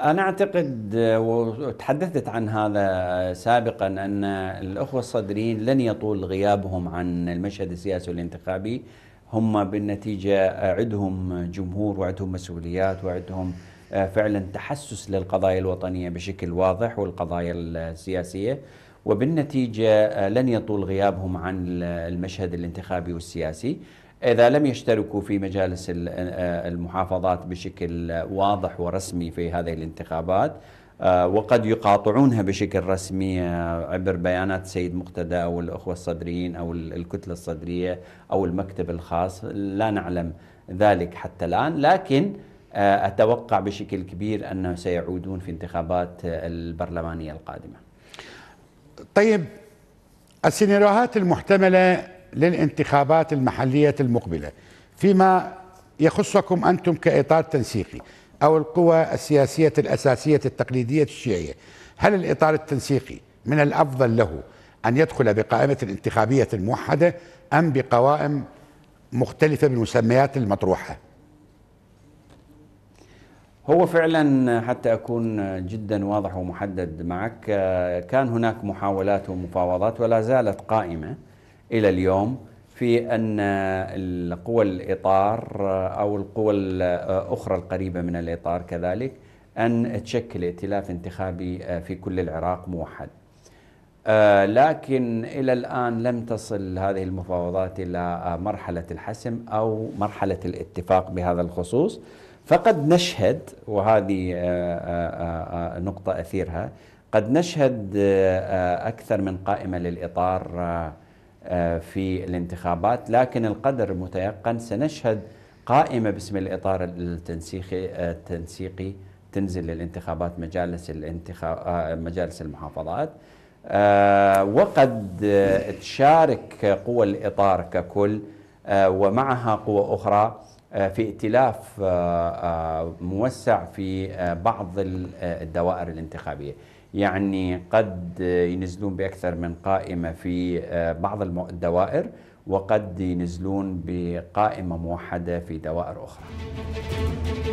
أنا أعتقد آه، وتحدثت عن هذا سابقا أن الأخوة الصدريين لن يطول غيابهم عن المشهد السياسي والانتخابي هم بالنتيجة عندهم جمهور وعندهم مسؤوليات وعندهم آه، فعلا تحسس للقضايا الوطنية بشكل واضح والقضايا السياسية وبالنتيجة آه، لن يطول غيابهم عن المشهد الانتخابي والسياسي إذا لم يشتركوا في مجالس آه، المحافظات بشكل واضح ورسمي في هذه الانتخابات آه، وقد يقاطعونها بشكل رسمي آه، عبر بيانات سيد مقتدى أو الأخوة الصدريين أو الكتلة الصدرية أو المكتب الخاص لا نعلم ذلك حتى الآن لكن أتوقع بشكل كبير أنه سيعودون في انتخابات البرلمانية القادمة طيب السيناريوهات المحتملة للانتخابات المحلية المقبلة فيما يخصكم أنتم كإطار تنسيقي أو القوى السياسية الأساسية التقليدية الشيعية هل الإطار التنسيقي من الأفضل له أن يدخل بقائمة الانتخابية الموحدة أم بقوائم مختلفة بالمسميات المطروحة هو فعلا حتى أكون جدا واضح ومحدد معك كان هناك محاولات ومفاوضات ولا زالت قائمة إلى اليوم في أن القوى الإطار آه، أو القوى الأخرى آه، القريبة من الإطار كذلك أن تشكل ائتلاف انتخابي آه، في كل العراق موحد لكن إلى الآن لم تصل هذه المفاوضات إلى مرحلة الحسم أو مرحلة الاتفاق بهذا الخصوص فقد نشهد وهذه نقطة أثيرها قد نشهد أكثر من قائمة للإطار آه، في الانتخابات لكن القدر متيقن سنشهد قائمة باسم الإطار التنسيقي آه، التنسيقي تنزل للانتخابات مجالس الانتخاب آه، مجالس المحافظات وقد تشارك قوى الإطار ككل ومعها قوى أخرى في ائتلاف موسع في بعض الدوائر الانتخابية يعني قد ينزلون باكثر من قائمه في آه، بعض الدوائر وقد ينزلون بقائمه موحده في دوائر اخرى.